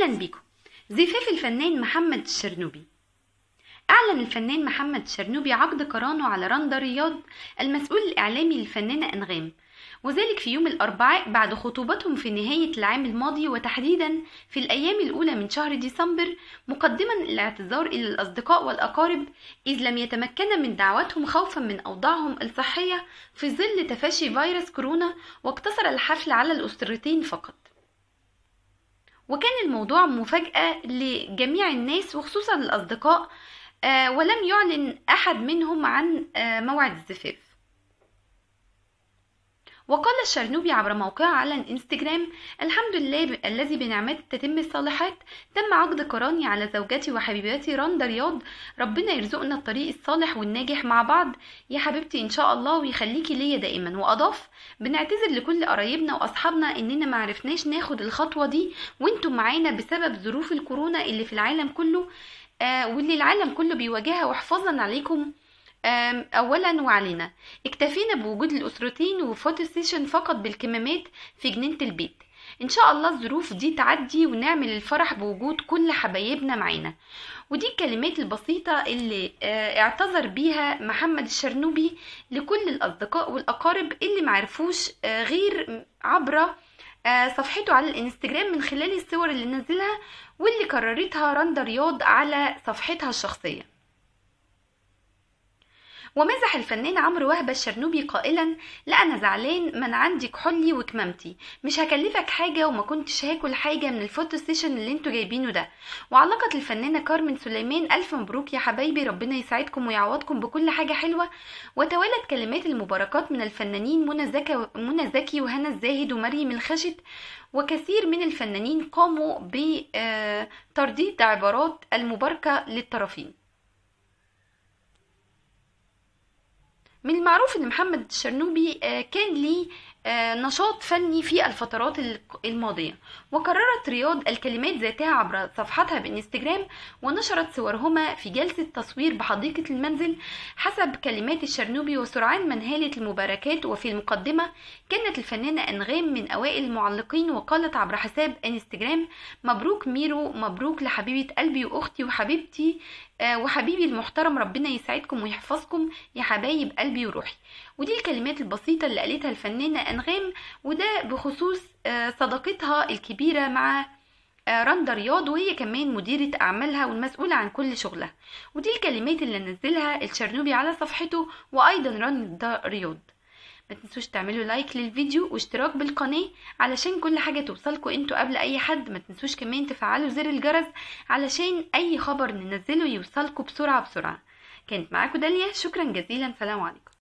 أهلا بكم زفاف الفنان محمد الشرنوبي أعلن الفنان محمد الشرنوبي عقد قرانه على رندا رياض المسؤول الإعلامي للفنانة أنغام وذلك في يوم الأربعاء بعد خطوبتهم في نهاية العام الماضي وتحديدا في الأيام الأولى من شهر ديسمبر مقدما الاعتذار إلى الأصدقاء والأقارب إذ لم يتمكن من دعوتهم خوفا من أوضاعهم الصحية في ظل تفشي فيروس كورونا واقتصر الحفل على الأسرتين فقط وكان الموضوع مفاجأة لجميع الناس وخصوصا الأصدقاء آه، ولم يعلن أحد منهم عن آه، موعد الزفاف وقال الشرنوبي عبر موقعه على الانستجرام الحمد لله الذي بنعمات تتم الصالحات تم عقد قراني على زوجتي وحبيبتي رندا رياض ربنا يرزقنا الطريق الصالح والناجح مع بعض يا حبيبتي ان شاء الله ويخليكي ليا دائما واضاف بنعتذر لكل قرايبنا واصحابنا اننا معرفناش ناخد الخطوه دي وانتم معانا بسبب ظروف الكورونا اللي في العالم كله آه واللي العالم كله بيواجهها وحفاظا عليكم أولا وعلينا اكتفينا بوجود وفوتو وفوتوسيشن فقط بالكمامات في جنينة البيت ان شاء الله الظروف دي تعدي ونعمل الفرح بوجود كل حبايبنا معانا ودي الكلمات البسيطة اللي آه، اعتذر بيها محمد الشرنوبي لكل الأصدقاء والأقارب اللي معرفوش آه، غير عبر آه، صفحته على الانستجرام من خلال الصور اللي نزلها واللي كررتها رندا رياض على صفحتها الشخصيه ومزح الفنان عمرو وهبة الشرنوبي قائلا لا أنا زعلان من عندي كحولي وكمامتي مش هكلفك حاجة وما كنتش هاكل حاجة من الفوتو سيشن اللي انتوا جايبينه ده وعلقت الفنانة كارمن سليمان ألف مبروك يا حبايبي ربنا يسعدكم ويعوضكم بكل حاجة حلوة وتوالت كلمات المباركات من الفنانين منى زكي منى زكي وهنا الزاهد ومريم الخشت وكثير من الفنانين قاموا بترديد آه، عبارات المباركة للطرفين من المعروف ان محمد الشرنوبي آه، كان ليه آه، نشاط فني في الفترات الماضية وكررت رياض الكلمات ذاتها عبر صفحتها بإنستجرام ونشرت صورهما في جلسة تصوير بحديقة المنزل حسب كلمات الشرنوبي وسرعان انهالت المباركات وفي المقدمة كانت الفنانة أنغام من أوائل المعلقين وقالت عبر حساب إنستجرام مبروك ميرو مبروك لحبيبة قلبي وأختي وحبيبتي آه، وحبيبي المحترم ربنا يسعدكم ويحفظكم يا حبايب قلبي وروحي ودي الكلمات البسيطة اللي قالتها الفنانة الأنغام وده بخصوص آه، صداقتها الكبيرة مع آه، رندا رياض وهي كمان مديرة أعمالها والمسؤولة عن كل شغلها ودي الكلمات اللي نزلها الشرنوبي على صفحته وأيضا رندا رياض ما تنسوش تعملوا لايك للفيديو واشتراك بالقناة علشان كل حاجة توصلكوا انتوا قبل اي حد ما تنسوش كمان تفعلوا زر الجرس علشان اي خبر ننزله يوصلكوا بسرعة بسرعة كانت معاكم داليا شكرا جزيلا سلام عليكم